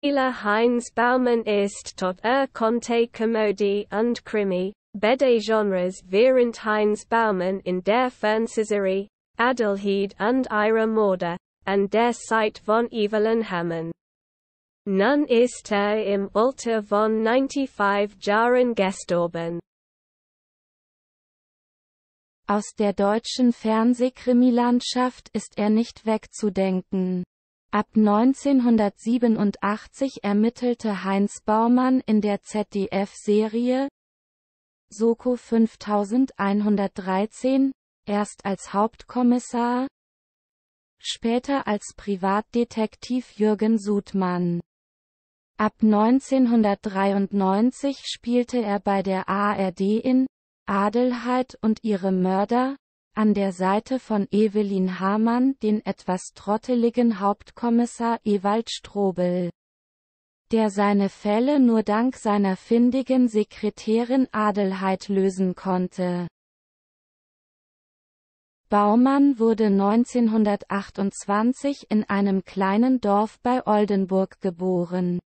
Spieler Heinz Baumann ist tot er konnte Komödie und Krimi, beide Genres während Heinz Baumann in der Fernsehserie, Adelheid und ihre Morde, an der Zeit von Evelyn Hammond. Nun ist er im Alter von 95 Jahren gestorben. Aus der deutschen Fernsehkrimilandschaft ist er nicht wegzudenken. Ab 1987 ermittelte Heinz Baumann in der ZDF-Serie Soko 5113, erst als Hauptkommissar, später als Privatdetektiv Jürgen Sudmann. Ab 1993 spielte er bei der ARD in Adelheid und ihre Mörder an der Seite von Evelyn Hamann den etwas trotteligen Hauptkommissar Ewald Strobel, der seine Fälle nur dank seiner findigen Sekretärin Adelheid lösen konnte. Baumann wurde 1928 in einem kleinen Dorf bei Oldenburg geboren.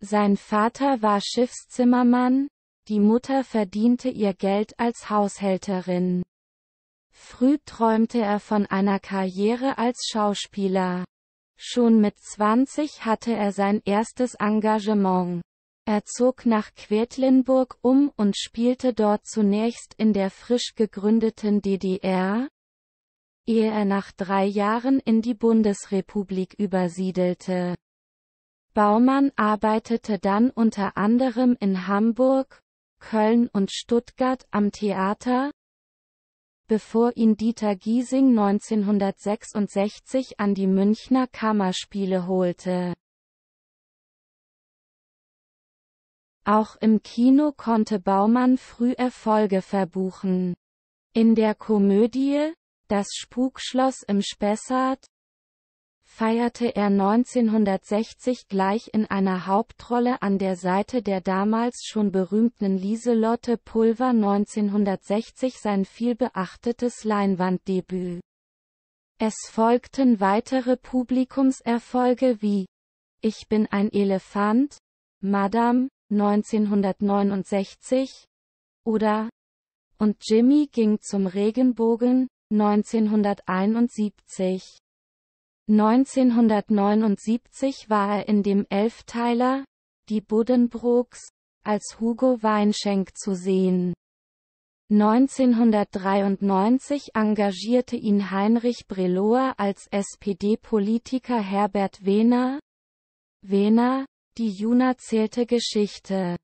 Sein Vater war Schiffszimmermann, die Mutter verdiente ihr Geld als Haushälterin. Früh träumte er von einer Karriere als Schauspieler. Schon mit 20 hatte er sein erstes Engagement. Er zog nach Quedlinburg um und spielte dort zunächst in der frisch gegründeten DDR, ehe er nach drei Jahren in die Bundesrepublik übersiedelte. Baumann arbeitete dann unter anderem in Hamburg, Köln und Stuttgart am Theater, bevor ihn Dieter Giesing 1966 an die Münchner Kammerspiele holte. Auch im Kino konnte Baumann früh Erfolge verbuchen. In der Komödie Das Spukschloss im Spessart feierte er 1960 gleich in einer Hauptrolle an der Seite der damals schon berühmten Lieselotte Pulver 1960 sein vielbeachtetes Leinwanddebüt. Es folgten weitere Publikumserfolge wie Ich bin ein Elefant, Madame 1969 oder und Jimmy ging zum Regenbogen 1971. 1979 war er in dem Elfteiler, Die Buddenbrooks, als Hugo Weinschenk zu sehen. 1993 engagierte ihn Heinrich Breloa als SPD-Politiker Herbert Wehner. Wehner, die Juna zählte Geschichte.